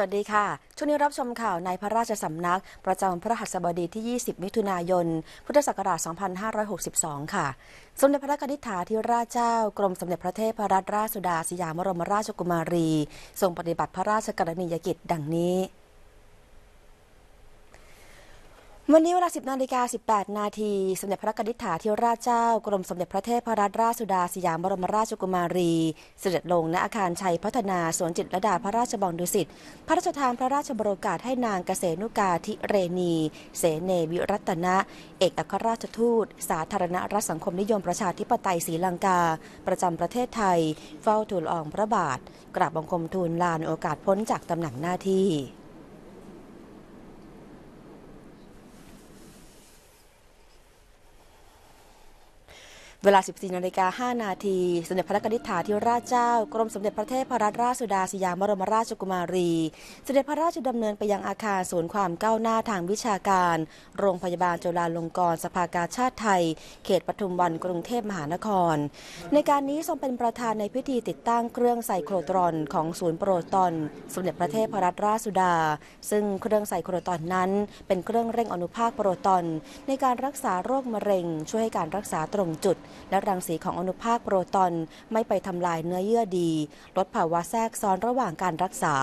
วัสดีค่ะ ช่วงนี้รับชมข่าวในพระราชสำนัก ประจำพระหัสบดีที่ 20 มิถุนายน พุทธศักราช2562 ค่ะ สมเด็จพระนิธิถาี่ราชเจ้า กรมสมเด็จพระเทพรัตนราชสุดาสยามบรมราชกุมารี ทรงปฏิบัติพระราชกรณียกิจ ดังนี้วันนี้เวลา 10นาฬิกา 18 นาที สมเด็จพระกนิษฐาธิราชเจ้า กรมสมเด็จพระเทพรัตนราชสุดาสยามบรมราชกุมารี เสด็จลงณ อาคารชัยพัฒนา สวนจิตรดาพระราชบังดุสิตพระราชทาน พระราชบรโอกาศให้นางเกษนุกาธิเรณี เสเนวิรัตนะเอกอัครราชทูตสาธารณรัฐสังคมนิยมประชาธิปไตยศรีลังกา ประจำประเทศไทย เฝ้าทูลอองพระบาทกราบบังคมทูลลานโอกาสพ้นจากตำแหน่งหน้าที่เวลา14นาฬิกา 5 นาที สมเด็จพระกนิษฐาธิราชเจ้า กรมสมเด็จพระเทพรัตนราชสุดาสยามบรมราชกุมารีสมเด็จพระราชดำเนินไปยังอาคารศูนย์ความก้าวหน้าทางวิชาการ โรงพยาบาลจุฬาลงกรณ์สภากาชาติไทย เขตปทุมวันกรุงเทพมหานคร ในการนี้ทรงเป็นประธานในพิธีติดตั้งเครื่องไซโครตรอนของศูนย์โปรตอน สมเด็จพระเทพรัตนราชสุดา ซึ่งเครื่องไซโครตรอนนั้น เป็นเครื่องเร่งอนุภาคโปรตอน ในการรักษาโรคมะเร็ง ช่วยให้การรักษาตรงจุดและรังสีของอนุภาคโปรตอน ไม่ไปทำลายเนื้อเยื่อดี ลดภาวะแทรกซ้อนระหว่างการรักษา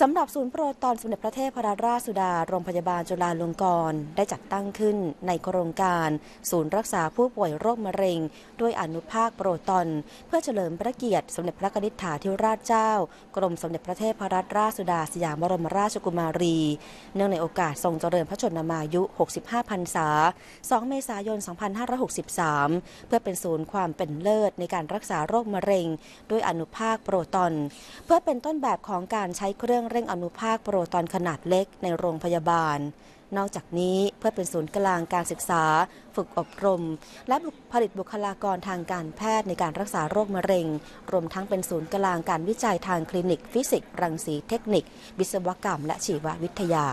สำหรับศูนย์โปรตอนสมเด็จพระเทพรัราชสุดาโรงพยาบาลจุฬาลงกรณ์ได้จัดตั้งขึ้นในโครงการ ศูนย์รักษาผู้ป่วยโรคมะเร็ง ด้วยอนุภาคโปรตอนเพื่อเฉลิมพระเกียรติสมเด็จพระนิธิถาธิราชเจ้า กรมสมเด็จพระเทพรัราชสุดา สยามบรมราชกุมารี เนื่องในโอกาสทรงเจริญพระชนมายุ 65 พรรษา 2 เมษายน 2563 เพื่อเป็นศูนย์ความเป็นเลิศในการรักษาโรคมะเร็ง ด้วยอนุภาคโปรตอน เพื่อเป็นต้นแบบของการใช้เครื่องื่องเร่งอนุภาคโปรตอนขนาดเล็กในโรงพยาบาล นอกจากนี้เพื่อเป็นศูนย์กลางการศึกษา ฝึกอบรม และผลิตบุคลากรทางการแพทย์ในการรักษาโรคมะเร็ง รวมทั้งเป็นศูนย์กลางการวิจัยทางคลินิกฟิสิกส์รังสีเทคนิควิศวกรรม และชีววิทยา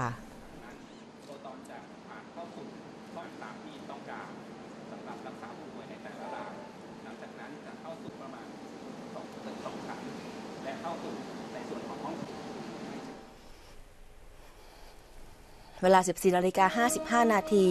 เวลา 14นาฬิกา 55 นาที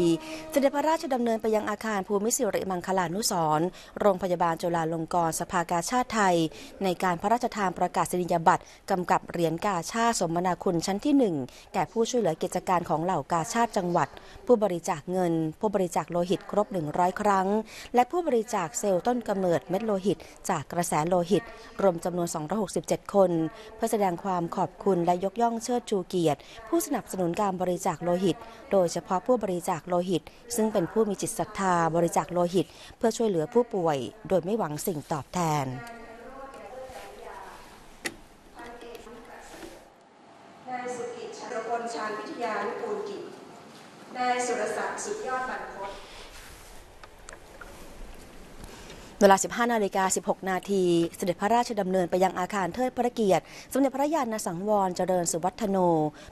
เสด็จพระราชดำเนินไปยังอาคารภูมิศิริมังคลานุสรโรงพยาบาลจุฬาลงกรณ์สภากาชาติไทย ในการพระราชทานประกาศนียบัตรกำกับเหรียญกาชาสมนาคุณชั้นที่ 1 แก่ผู้ช่วยเหลือกิจการของเหล่ากาชาติจังหวัด ผู้บริจาคเงิน ผู้บริจาคโลหิตครบ 100 ครั้ง และผู้บริจาคเซลล์ต้นกำเนิดเม็ดโลหิต จากกระแสโลหิต รวมจำนวน 267 คน เพื่อแสดงความขอบคุณและยกย่องเชิดชูเกียรติ ผู้สนับสนุนการบริจาคโลหิต โดยเฉพาะผู้บริจาคโลหิต ซึ่งเป็นผู้มีจิตศรัทธาบริจาคโลหิตเพื่อช่วยเหลือผู้ป่วย โดยไม่หวังสิ่งตอบแทนนายสุกิจชรพลชานวิทยาลูกูลกิจนายสุรศักดิ์สุดยอดบรรพตเวลา 15นาฬิกา16 นาที เสด็จพระราชดำเนินไปยังอาคารเทิดพระเกียรติ สมเด็จพระญาณสังวรเจริญสุวัฒโน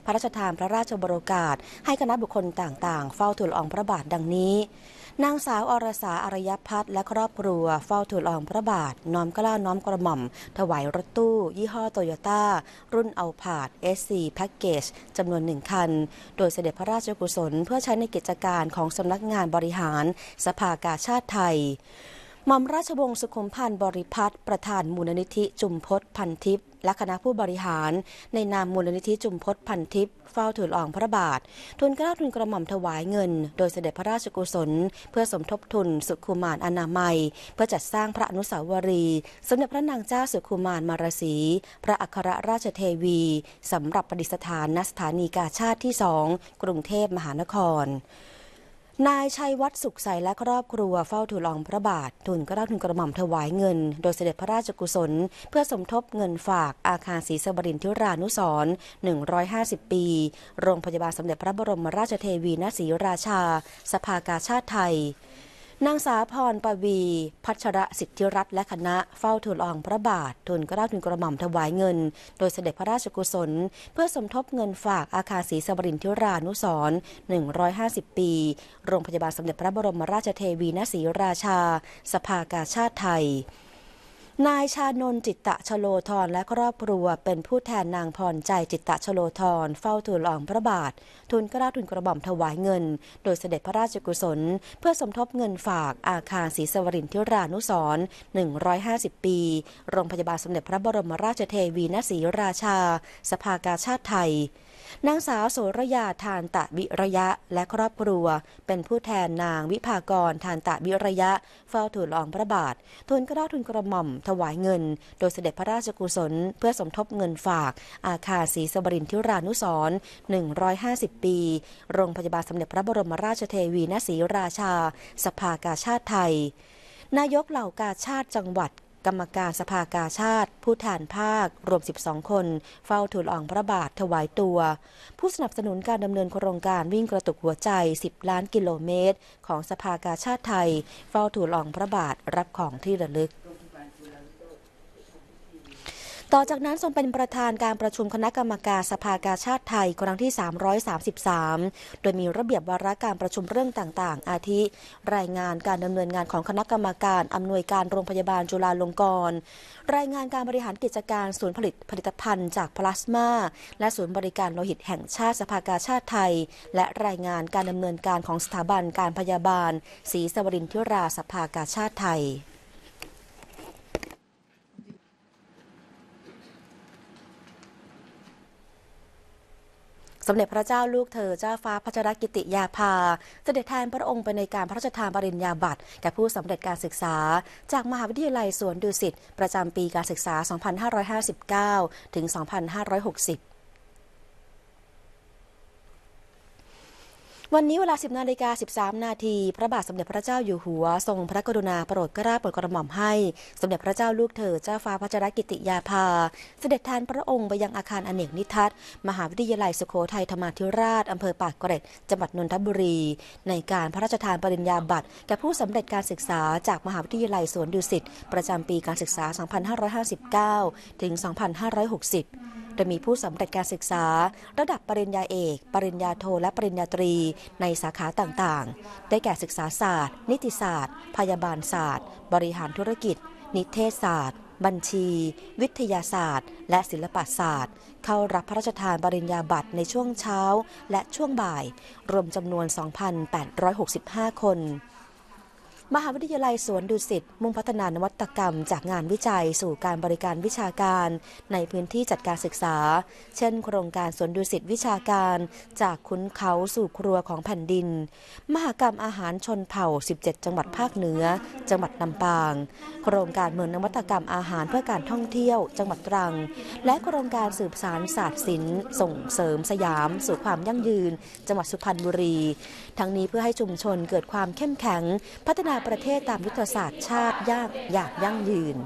พระราชทานพระราชบรกาศ ให้คณะบุคคลต่าง ๆ เฝ้าทูลอองพระบาทดังนี้ นางสาวอรสาอารยพัฒน์และครอบครัวเฝ้าทูลอองพระบาท น้อมกล้าน้อมกระหม่อม ถวายรถตู้ ยี่ห้อโตโยต้า รุ่นเอาพาดเอซีแพ็กเกจจำนวนหนึ่งคัน โดยเสด็จพระราชกุศล เพื่อใช้ในกิจการของสำนักงานบริหาร สภากาชาติไทยหม่อมราชวงศ์สุขุมพันธ์บริพัตรประธานมูลนิธิ จุมพศพันทิพย์และคณะผู้บริหาร ในนามมูลนิธิจุมพศพันทิพย์เฝ้าถือลองพระบาท ทุนเกล้าทุนกระหม่อมถวายเงิน โดยเสด็จพระราชกุศล เพื่อสมทบทุนสุขุมานอนามัย เพื่อจัดสร้างพระอนุสาวรีย์สมเด็จพระนางเจ้าสุขุมานมารสีพระอัครราชเทวีสำหรับประดิษฐานณสถานีกาชาติที่สองกรุงเทพมหานครนายชัยวัฒน์สุขใสและครอบครัวเฝ้าถูลองพระบาท ทุนกระทุนกระหม่อมถวายเงินโดยเสด็จพระราชกุศลเพื่อสมทบเงินฝากอาคารศรีสบรินทิรานุสร150 ปี โรงพยาบาลสมเด็จพระบรมราชเทวีณศรีราชา สภากาชาติไทยนางสาพรปวี พัชระสิทธิรัตน์และคณะเฝ้าทูลองพระบาททูลกระ้าทูลกระหม่อมถวายเงิน โดยเสด็จพระราชกุศล เพื่อสมทบเงินฝากอาคารศรีสวรินทิรานุสร150 ปี โรงพยาบาลสมเด็จพระบรมราชเทวีนศรีราชา สภากาชาติไทยนายชานนจิตตะชโลธรและครอบครัวเป็นผู้แทนนางพรใจจิตตะชโลธร เฝ้าทูลอองพระบาท ทุนกระทุนกระบอมถวายเงิน โดยเสด็จพระราชกุศล เพื่อสมทบเงินฝากอาคารศรีสวรินทิรานุสร150 ปี โรงพยาบาลสมเด็จพระบรมราชเทวีนศรีราชา สภากาชาติไทยนางสาวโสระยาทานตะวิระยะและครอบครัว เป็นผู้แทนนางวิภากรทานตะวิระยะ เฝ้าถูลองพระบาท ทุนกระด้ทุนกระหม่อมถวายเงิน โดยเสด็จพระราชกุศล เพื่อสมทบเงินฝาก อาคารศรีสบรินทิรานุสร150 ปี โรงพยาบาลสมเด็จพระบรมราชเทวีนศรีราชา สภากาชาติไทย นายกเหล่ากาชาติจังหวัดกรรมการสภากาชาติ ผู้แทนภาครวม 12 คน เฝ้าทูลอองพระบาทถวายตัว ผู้สนับสนุนการดำเนินโครงการวิ่งกระตุกหัวใจ 10 ล้านกิโลเมตร ของสภากาชาติไทย เฝ้าทูลอองพระบาทรับของที่ระลึกต่อจากนั้นทรงเป็นประธานการประชุมคณะกรรมการสภากาชาติไทยครั้งที่ 333 โดยมีระเบียบวาระการประชุมเรื่องต่างๆ อาทิ รายงานการดำเนินงานของคณะกรรมการอำนวยการโรงพยาบาลจุฬาลงกรณ์รายงานการบริหารกิจการศูนย์ผลิตผลิตภัณฑ์จากพลาสมา และศูนย์บริการโลหิตแห่งชาติสภากาชาติไทย และรายงานการดำเนินการของสถาบันการพยาบาลศรีสวรินทิราสภากาชาติไทยสมเด็จพระเจ้าลูกเธอเจ้าฟ้าพัชรกิติยาภา เสด็จแทนพระองค์ไปในการพระราชทานปริญญาบัตรแก่ผู้สำเร็จการศึกษา จากมหาวิทยาลัยสวนดุสิตประจำปีการศึกษา 2559 ถึง 2560วันนี้เวลา 10 นาฬิกา 13 นาทีพระบาทสมเด็จพระเจ้าอยู่หัว ทรงพระกรุณาโปรดกระาโปรดกระหม่อมให้ สมเด็จพระเจ้าลูกเธอ เจ้าฟ้าพระชรกิติยาภา เสด็จทานพระองค์ไปยังอาคารอเนกนิทัศมหาวิทยาลัยสุโขทัยธรรมาธิราช อำเภอปากเกร็ด จังหวัดนนทบุรี ในการพระราชทานปริญญาบัตรแก่ผู้สำเร็จการศึกษาจากมหาวิทยาลัยสวนดุสิตประจำปีการศึกษา 2559 ถึง 2560จดยมีผู้สำเร็จการศึกษา ระดับปริญญาเอก ปริญญาโท และปริญญาตรีในสาขาต่างๆ ได้แก่ศึกษาศาสตร์ นิติศาสตร์ พยาบาลศาสตร์ บริหารธุรกิจ นิเทศศาสตร์ บัญชี วิทยาศาสตร์ และศิลปศาสตร์ เข้ารับพระราชทานปริญญาบัตรในช่วงเช้าและช่วงบ่าย รวมจำนวน 2,865 คนมหาวิทยาลัยสวนดุสิตมุ่งพัฒนานวัตกรรม จากงานวิจัยสู่การบริการวิชาการ ในพื้นที่จัดการศึกษา เช่น โครงการสวนดุสิตวิชาการ จากคุ้นเขาสู่ครัวของแผ่นดิน มหากรรมอาหารชนเผ่า 17 จังหวัดภาคเหนือ จังหวัดลำปาง โครงการเมืองนวัตกรรมอาหารเพื่อการท่องเที่ยว จังหวัดตรัง และโครงการสืบสารศาสตร์ศิลป์ส่งเสริมสยาม สู่ความยั่งยืน จังหวัดสุพรรณบุรี ทั้งนี้เพื่อให้ชุมชนเกิดความเข้มแข็งพัฒนาประเทศตามยุทธศาสตร์ชาติยากอยากยั่งยืน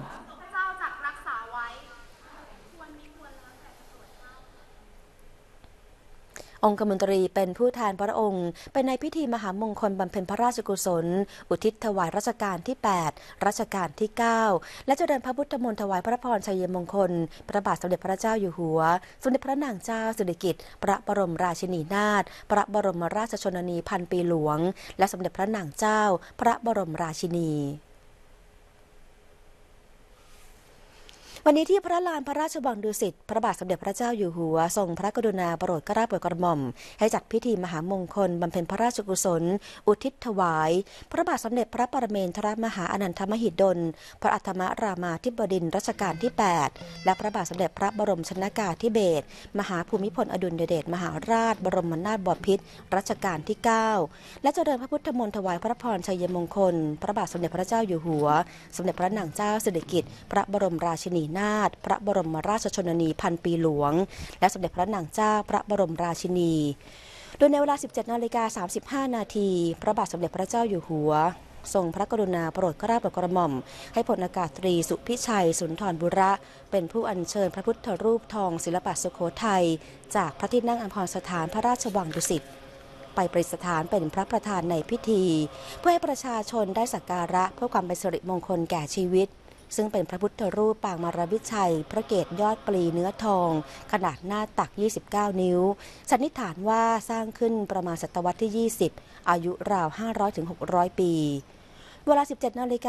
องคมนตรีเป็นผู้แทนพระองค์ไปในพิธีมหามงคลบำเพ็ญพระราชกุศล อุทิศถวายรัชกาลที่ 8รัชกาลที่9และเจริญพระพุทธมนต์ถวายพระพรชัยมงคลพระบาทสมเด็จพระเจ้าอยู่หัว สมเด็จพระนางเจ้าสิริกิติ์พระบรมราชินีนาถพระบรมราชชนนีพันปีหลวง และสมเด็จพระนางเจ้า พระบรมราชินีวันนี้ที่พระลานพระราชวังดุสิตพระบาทสมเด็จพระเจ้าอยู่หัวทรงพระกรุณาโปรดกระาโปรดกระหม่อมให้จัดพิธีมหามงคลบำเพ็ญพระราชกุศลอุทิศถวายพระบาทสมเด็จพระปรเมนทรมหาอนันทมหิดล พระอัธมรามาธิบดินรัชกาลที่ 8 และพระบาทสมเด็จพระบรมชนากาธิเบศรมหาภูมิพลอดุลยเดชมหาราชบรมนาถบพิตรรัชกาลที่ 9 และเจริญพระพุทธมนต์ถวาย พระพรชัยมงคล พระบาทสมเด็จพระเจ้าอยู่หัวสมเด็จพระนางเจ้าสิริกิติ์พระบรมราชินีนาถพระบรมราชชนนีพันปีหลวง และสมเด็จพระนางเจ้าพระบรมราชินี โดยในเวลา 17 นาฬิกา 35 นาที พระบาทสมเด็จพระเจ้าอยู่หัว ทรงพระกรุณาโปรดกราบกระหม่อม ให้พลอากาศตรีสุพิชัยสุนทรบุระ เป็นผู้อัญเชิญพระพุทธรูปทองศิลปะสุโขทัยจากพระที่นั่งอัมพรสถานพระราชวังดุสิตไปประดิษฐานเป็นพระประธานในพิธี เพื่อให้ประชาชนได้สักการะเพื่อความเป็นสิริมงคลแก่ชีวิตซึ่งเป็นพระพุทธรูปปางมารวิชัย พระเกศยอดปลีเนื้อทอง ขนาดหน้าตัก 29 นิ้ว สันนิษฐานว่าสร้างขึ้นประมาณศตวรรษที่ 20 อายุราว 500-600 ปี เวลา 17นาฬิก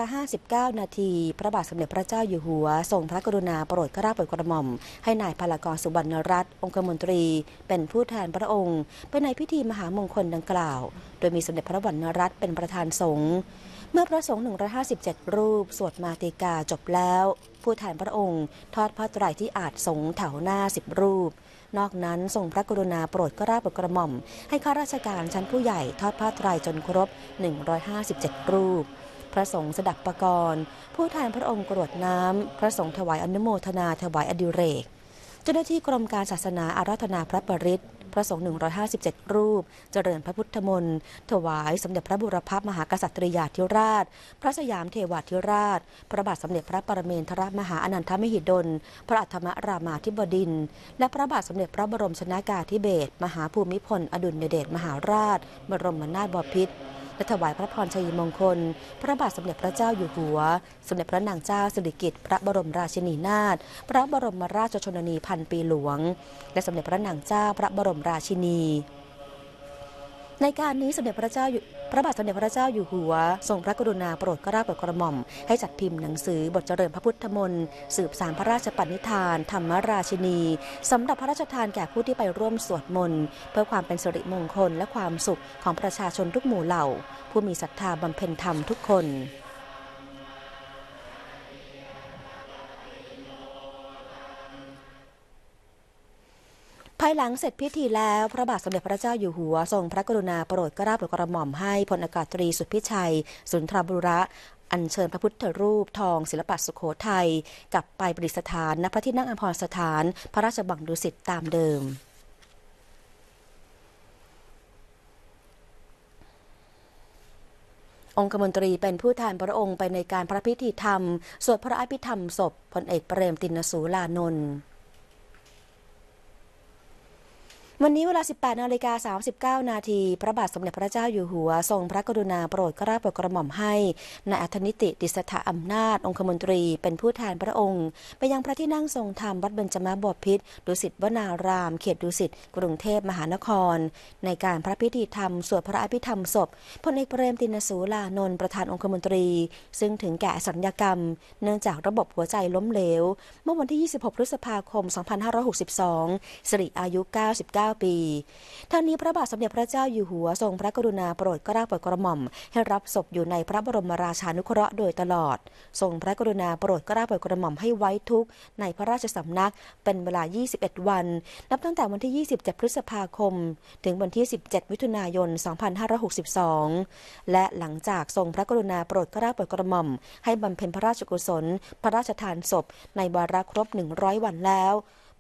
า59 นาที พระบาทสมเด็จพระเจ้าอยู่หัว ทรงพระกรุณาโปรดกราบโปรดกระหม่อม ให้นายพลากรสุบรรณรัตน์องคมนตรีเป็นผู้แทนพระองค์ ไปในพิธีมหามงคลดังกล่าว โดยมีสมเด็จพระวรรณรัตน์เป็นประธานสงฆ์เมื่อพระสงฆ์157 รูป สวดมาติกาจบแล้ว ผู้แทนพระองค์ทอดพระไตรที่อาจสงแถวหน้าสิบรูป นอกนั้นทรงพระกรุณาโปรดกระราบกระหม่อม ให้ข้าราชการชั้นผู้ใหญ่ทอดพระไตรจนครบ 157 รูป พระสงฆ์สดับประกรณ์ผู้แทนพระองค์กรวดน้ำพระสงฆ์ถวายอนุโมทนาถวายอดิเรก เจ้าหน้าที่กรมการศาสนาอารัธนาพระปริศพระสงฆ์157 รูป เจริญพระพุทธมนต์ถวายสมเด็จพระบุรพมหากษัตริยาธิราช พระสยามเทวาธิราชพระบาทสมเด็จพระปรเมนทรมหาอนันทมหิดลพระอัธมรามาธิบดินและพระบาทสมเด็จพระบรมชนากาธิเบศรมหาภูมิพล อดุลยเดชมหาราชบรมนาถบพิตรและถวายพระพรชัยมงคล พระบาทสมเด็จพระเจ้าอยู่หัว สมเด็จพระนางเจ้าสิริกิติ์พระบรมราชินีนาถพระบรมราชชนนีพันปีหลวง และสมเด็จพระนางเจ้าพระบรมราชินีในการนี้สมเด็จพระเจ้าพระบาทสมเด็จพระเจ้าอยู่หัว ทรงพระกรุณาโปรดกระาบกระหม่อม ให้จัดพิมพ์หนังสือบทเจริญพระพุทธมนต์สืบสารพระราชปณิธาน ธรรมราชินีสำหรับพระราชทานแก่ผู้ที่ไปร่วมสวดมนต์เพื่อความเป็นสิริมงคลและความสุขของประชาชนทุกหมู่เหล่า ผู้มีศรัทธาบำเพ็ญธรรมทุกคนภายหลังเสร็จพิธีแล้ว พระบาทสมเด็จพระเจ้าอยู่หัว ทรงพระกรุณาโปรดกราบโปรดกระหม่อมให้พลอากาศตรีสุดพิชัย สุนทรบุระ อัญเชิญพระพุทธรูปทองศิลปะสุโขทัยกลับไปประดิษฐานณพระที่นั่งอภรสถาน พระราชบังดุสิตตามเดิม องคมนตรีเป็นผู้แทนพระองค์ไปในการพระพิธีธรรมสวดพระอภิธรรมศพพลเอกเปรมตินสูลานนท์วันนี้เวลา 18นาฬิกา39 นาที พระบาท สมเด็จพระเจ้าอยู่หัว ทรงพระกรุณาโปรดกระปรดกระหม่อมให้นายอัธนิติดิสถะอำนาจองคมนตรีเป็นผู้แทนพระองค์ ไปยังพระที่นั่งทรงธรรม วัดเบญจมาบพิษดุสิตวนาราม เขตดุสิตกรุงเทพมหานคร ในการพระพิธีธรรมสวดพระอภิธรรมศพพลเอกเปรมตินสูลานนท์ประธานองคมนตรี ซึ่งถึงแก่สัญญกรรม เนื่องจากระบบหัวใจล้มเหลวเมื่อวันที่ 26 พฤษภาคม 2562 สิริอายุ 99 9ปีท่านนี้พระบาทสมเด็จพระเจ้าอยู่หัวทรงพระกรุณาโปรดกรลราโปรดกระหม่อมให้รับศพอยู่ในพระบรมราชานุเคราะห์โดยตลอด ทรงพระกรุณาโปรดกรลราโปรดกระหม่อมให้ไว้ทุกในพระราชสำนัก เป็นเวลา 21 วันนับตั้งแต่วันที่ 27 พฤษภาคม ถึงวันที่ 17มิถุนายน2562และหลังจากทรงพระกรุณาโปรดกรลราโปรดกระหม่อมให้บำเพ็ญพระราชกุศล พระราชทานศพในวาระครบ 100 วันแล้ว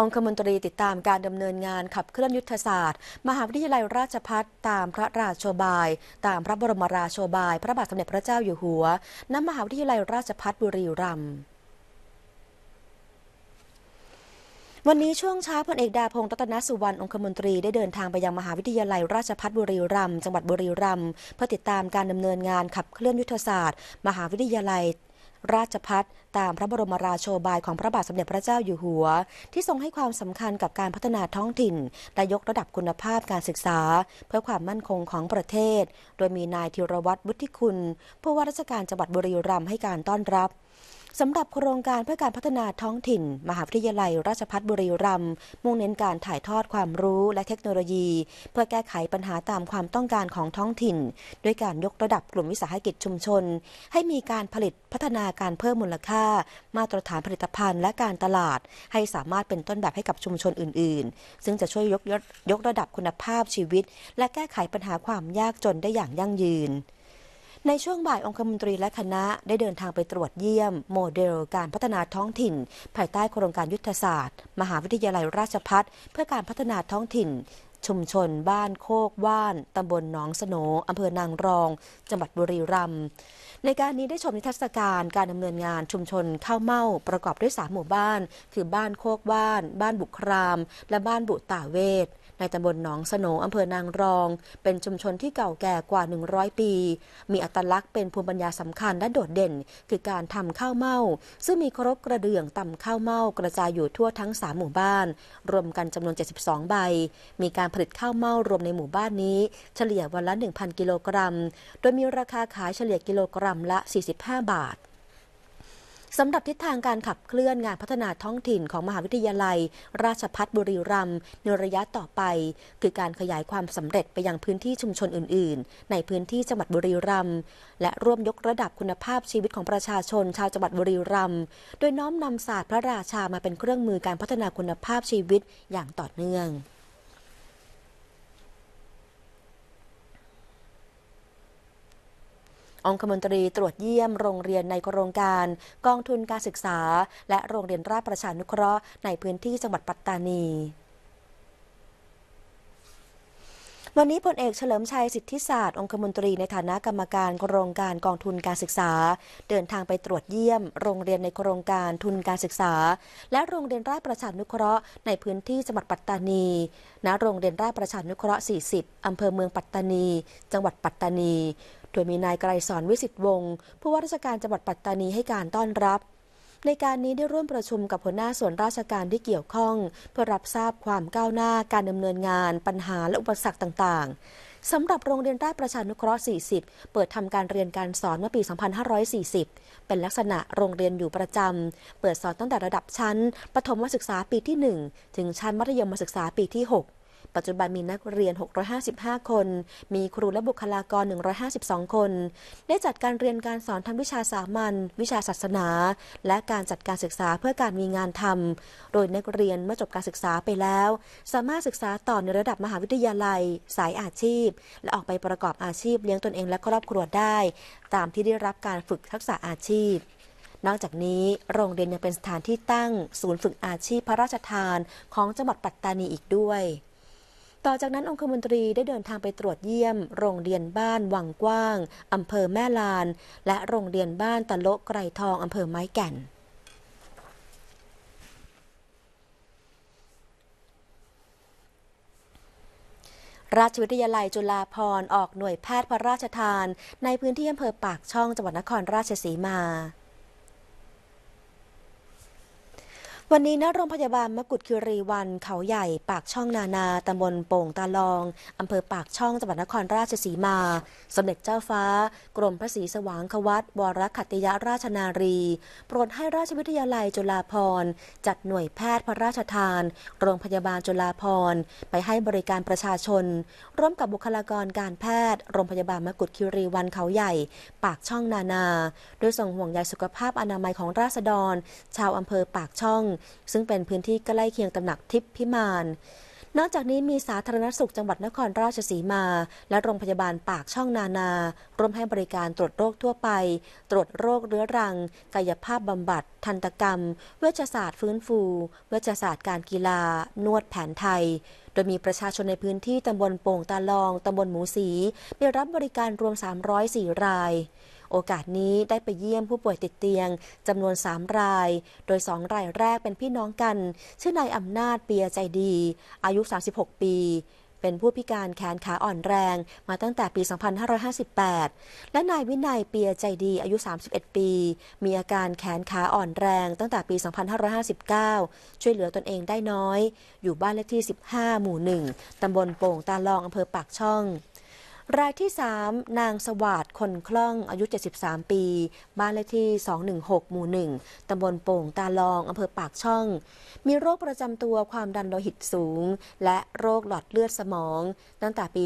องคมนตรี ติดตาม การดำเนินงานขับเคลื่อนยุทธศาสตร์มหาวิทยาลัยราชพัฒตามพระราชโชบายตามพระบรมราโชบาย พระบาทสมเด็จพระเจ้า อยู่หัวณมหาวิทยาลัยราชพัฒบุรีรัมย์วันนี้ช่วงเช้าพลเอกดาพงศ์รัตนสุวรรณองคมนตรี ได้ เดินทาง ไปยัง มหาวิทยาลัยราชพัฒบุรีรัมย์จังหวัดบุรีรัมย์เพื่อติดตามการดำเนินงานขับเคลื่อนยุทธศาสตร์ มหาวิทยาลัยราชพัฒตามพระบรมราโชบายของพระบาทสมเด็จพระเจ้าอยู่หัว ที่ทรงให้ความสำคัญกับการพัฒนาท้องถิ่นและยกระดับคุณภาพการศึกษาเพื่อความมั่นคงของประเทศ โดยมีนายธีรวัตรวุฒิคุณ ผู้ว่าราชการจังหวัดบุรีรัมย์ให้การต้อนรับสำหรับโครงการเพื่อการพัฒนาท้องถิ่น มหาวิทยาลัยราชภัฏบุรีรัมย์มุ่งเน้นการถ่ายทอดความรู้และเทคโนโลยี เพื่อแก้ไขปัญหาตามความต้องการของท้องถิ่น ด้วยการยกระดับกลุ่มวิสาหกิจชุมชน ให้มีการผลิตพัฒนาการเพิ่มมูลค่า มาตรฐานผลิตภัณฑ์และการตลาด ให้สามารถเป็นต้นแบบให้กับชุมชนอื่น ๆ ซึ่งจะช่วยยกยกระดับคุณภาพชีวิต และแก้ไขปัญหาความยากจนได้อย่างยั่งยืนในช่วงบ่ายองคมนตรีและคณะได้เดินทางไปตรวจเยี่ยมโมเดลการพัฒนาท้องถิ่น ภายใต้โครงการยุทธศาสตร์ มหาวิทยาลัยราชพัฒเพื่อการพัฒนาท้องถิ่น ชุมชนบ้านโคกว่านตำบลหนองสโนอำเภอนางรองจังหวัดบุรีรัมย์ในการนี้ได้ชมนิทรรศการการดำเนินงานชุมชนข้าวเม่าประกอบด้วยสามหมู่บ้าน คือบ้านโคกว่าน บ้านบุคราม และบ้านบุตาเวทในตำบลหนองสนงอำเภอนางรอง เป็นชุมชนที่เก่าแก่กว่า 100 ปี มีอัตลักษณ์เป็นภูมิปัญญาสำคัญและโดดเด่น คือการทำข้าวเม่าซึ่งมีครกกระเดื่องตำข้าวเม่ากระจายอยู่ทั่วทั้ง 3 หมู่บ้าน รวมกันจำนวน 72 ใบ มีการผลิตข้าวเม่ารวมในหมู่บ้านนี้ เฉลี่ยวันละ 1,000 กิโลกรัมโดยมีราคาขายเฉลี่ยกิโลกรัมละ 45 บาทสำหรับทิศทางการขับเคลื่อนงานพัฒนาท้องถิ่นของมหาวิทยาลัยราชพัฒบุรีรัมย์ในระยะต่อไป คือการขยายความสำเร็จไปยังพื้นที่ชุมชนอื่นๆ ในพื้นที่จังหวัดบุรีรัมย์และร่วมยกระดับคุณภาพชีวิตของประชาชนชาวจังหวัดบุรีรัมย์โดยน้อมนำศาสตร์พระราชามาเป็นเครื่องมือการพัฒนาคุณภาพชีวิตอย่างต่อเนื่ององคมนตรีตรวจเยี่ยมโรงเรียนในโครงการกองทุนการศึกษา และโรงเรียนราชประชานุเคราะห์ในพื้นที่จังหวัดปัตตานี วันนี้พลเอกเฉลิมชัยสิทธิศาสตร์องคมนตรีในฐานะกรรมการโครงการกองทุนการศึกษา เดินทางไปตรวจเยี่ยม โรงเรียนในโครงการทุนการศึกษา และโรงเรียนราชประชานุเคราะห์ ในพื้นที่จังหวัดปัตตานี ณโรงเรียนราชประชานุเคราะห์40อำเภอเมืองปัตตานี จังหวัดปัตตานีดยมีนายไกรสอนวิสิตวงศ์ผู้ว่าราชการจังหวัดปัตตานีให้การต้อนรับ ในการนี้ได้ร่วมประชุมกับหัวหน้าส่วนราชการที่เกี่ยวข้อง เพื่อรับทราบความก้าวหน้าการดำเนินงาน ปัญหาและอุปสรรคต่าง ๆสำหรับโรงเรียนราชประชานุเคราะห์ 40 เปิดทำการเรียนการสอนเมื่อปี 2540 เป็นลักษณะโรงเรียนอยู่ประจำเปิดสอนตั้งแต่ระดับชั้นประถมศึกษาปีที่ 1 ถึงชั้นมัธยมศึกษาปีที่ 6ปัจจุบันมีนักเรียน 655 คน มีครูและบุคลากร 152 คน ได้จัดการเรียนการสอนท้งวิชาสามัญ วิชาศาสนา และการจัดการศึกษาเพื่อการมีงานทำโดยนักเรียนเมื่อจบการศึกษาไปแล้ว สามารถศึกษาต่อในระดับมหาวิทยาลัย สายอาชีพและออกไปประกอบอาชีพเลี้ยงตนเองและครอบครัวได้ ตามที่ได้รับการฝึกทักษะอาชีพ นอกจากนี้โรงเรียนยังเป็นสถานที่ตั้ง ศูนย์ฝึกอาชีพพระราชทานของจังหวัดปัตตานีอีกด้วยต่อจากนั้นองคมนตรี ได้เดินทางไปตรวจเยี่ยมโรงเรียนบ้านวังกว้าง อำเภอแม่ลาน และโรงเรียนบ้าน ตะโลกไกรทอง อำเภอไม้แก่น ราชวิทยาลัยจุฬาภรออกหน่วยแพทย์พระราชทาน ในพื้นที่อำเภอปากช่องจังหวัดนครราชสีมาวันนี้ณโรงพยาบาลมกุฎคิรีวันเขาใหญ่ปากช่องนานาตำบลโป่งตาลอง อำเภอปากช่องจังหวัดนครราชสีมา สมเด็จเจ้าฟ้ากรมพระศรีสว่างควัตวรคัตยราชนารี โปรดให้ราชวิทยาลัยจุฬาภรณ์จัดหน่วยแพทย์พระราชทาน โรงพยาบาลจุฬาภรณ์ ไปให้บริการประชาชน ร่วมกับบุคลากรการแพทย์ โรงพยาบาลมกุฎคิรีวันเขาใหญ่ ปากช่องนานาโดยส่งห่วงใยสุขภาพอนามัยของราษฎร ชาวอำเภอปากช่องซึ่งเป็นพื้นที่ใกล้เคียงตำหนักทิพย์พิมาน นอกจากนี้มีสาธารณสุขจังหวัดนครราชสีมา และโรงพยาบาลปากช่องนานา ร่วมให้บริการตรวจโรคทั่วไป ตรวจโรคเรื้อรัง กายภาพบำบัดทันตกรรม เวชศาสตร์ฟื้นฟู เวชศาสตร์การกีฬา นวดแผนไทย โดยมีประชาชนในพื้นที่ตำบลโป่งตาลองตำบลหมูสี ได้รับบริการรวม 304รายโอกาสนี้ได้ไปเยี่ยมผู้ป่วยติดเตียงจำนวน 3 ราย โดย 2 รายแรกเป็นพี่น้องกัน ชื่อนายอำนาจเปียใจดี อายุ 36 ปี เป็นผู้พิการแขนขาอ่อนแรง มาตั้งแต่ปี 2558 และนายวินัยเปียใจดี อายุ 31 ปี มีอาการแขนขาอ่อนแรงตั้งแต่ปี 2559 ช่วยเหลือตนเองได้น้อย อยู่บ้านเลขที่ 15 หมู่ 1 ตำบลโป่งตาลองอำเภอปากช่องรายที่ 3 นางสวัสด์คนคล่องอายุ 73 ปี บ้านเลขที่ 216 หมู่ 1ตำบลโป่งตาลองอำเภอปากช่อง มีโรคประจำตัวความดันโลหิตสูง และโรคหลอดเลือดสมอง ตั้งแต่ปี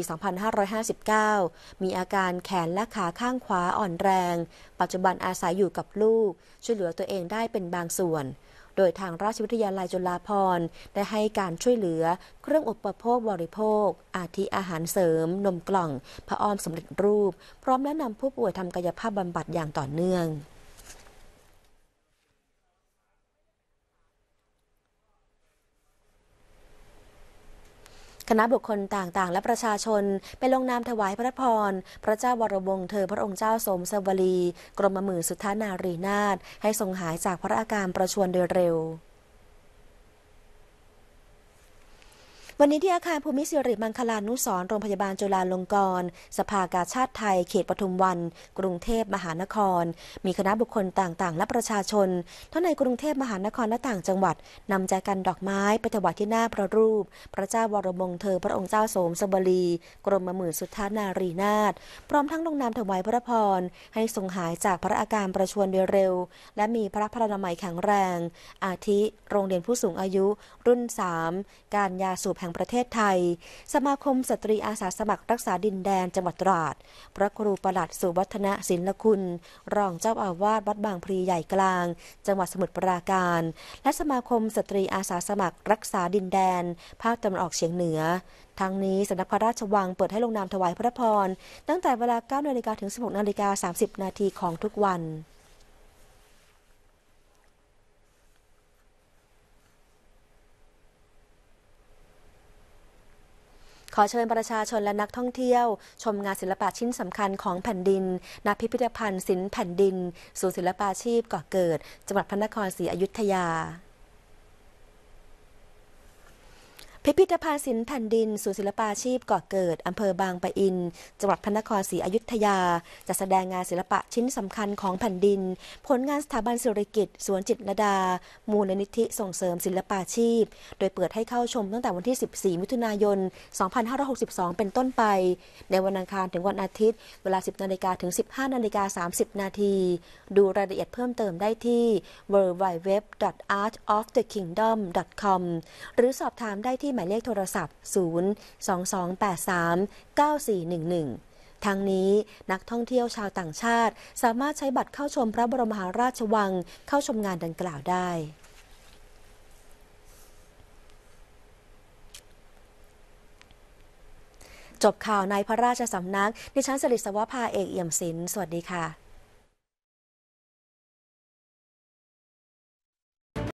2559 มีอาการแขนและขาข้างขวาอ่อนแรง ปัจจุบันอาศัยอยู่กับลูก ช่วยเหลือตัวเองได้เป็นบางส่วนโดยทางราชวิทยาลัยจุฬาภรณ์ได้ให้การช่วยเหลือเครื่องอุปโภคบริโภค อาทิอาหารเสริม นมกล่องผ้าอ้อมสำเร็จรูป พร้อมแนะนำผู้ป่วยทำกายภาพบำบัดอย่างต่อเนื่องคณะบุคคลต่างๆ และประชาชน ไปลงนามถวายพระพร พระเจ้าวรวงศ์เธอพระองค์เจ้าสมสวรี กรมหมื่นสุทธานารีนาถให้ทรงหายจากพระอาการประชวรโดยเร็ววันนี้ที่อาคารภูมิศิริมังคลานุสร โรงพยาบาลจุฬาลงกรณ์สภากาชาติไทย เขตปทุมวัน กรุงเทพมหานคร มีคณะบุคคลต่าง ๆ และประชาชนทั้งในกรุงเทพมหานครและต่างจังหวัด นำใจกันดอกไม้ ไปถวายที่หน้าพระรูป พระเจ้าวรมงเธอพระองค์เจ้าโสมสบรี กรมมหมื่นสุทธานารีนาถพร้อมทั้งลงนามถวายพระพรให้ทรงหายจากพระอาการประชวรโดยเร็ว และมีพระพรรณาม่ยแข็งแรง อาทิโรงเรียนผู้สูงอายุ รุ่น 3 การยาสูบแห่งงประเทศไทย สมาคมสตรีอาสาสมัครรักษาดินแดนจังหวัดตราด พระครูประหลัดสุวัฒนศิลคุณ รองเจ้าอาวาสวัดบางพลีใหญ่กลางจังหวัดสมุทรปราการ และสมาคมสตรีอาสาสมัครรักษาดินแดน ภาคตะวันออกเฉียงเหนือ ทั้งนี้สำนักพระราชวังเปิดให้ลงนามถวายพระพรตั้งแต่เวลา9นาฬิกาถึง16นาฬิกา30นาทีของทุกวันขอเชิญประชาชนและนักท่องเที่ยวชมงานศิลปะชิ้นสำคัญของแผ่นดินณพิพิธภัณฑ์ศิลป์แผ่นดินศูนย์ศิลปาชีพก่อเกิด จังหวัดพระนครศรีอยุธยาพิพิธภัณฑ์ศิลป์แผ่นดินศูนย์ศิลปาชีพก่อเกิดอำเภอบางปะอิน จังหวัดพระนครศรีอยุธยา จะแสดงงานศิลปะชิ้นสำคัญของแผ่นดิน ผลงานสถาบันศิริกิจ สวนจิตรดา มูลนิธิส่งเสริมศิลปาชีพ โดยเปิดให้เข้าชมตั้งแต่วันที่ 14 มิถุนายน 2562 เป็นต้นไป ในวันอังคารถึงวันอาทิตย์ เวลา 10นาฬิกาถึง 15นาฬิกา 30 นาทีดูรายละเอียดเพิ่มเติมได้ที่ www.artofthekingdom.com หรือสอบถามได้ที่หมายเลขโทรศัพท์ 022839411 ทั้งนี้นักท่องเที่ยวชาวต่างชาติสามารถใช้บัตรเข้าชมพระบรมมหาราชวังเข้าชมงานดังกล่าวได้ จบข่าวในพระราชสำนัก ดิฉันสริศวภาเอกเอี่ยมศิลป์สวัสดีค่ะ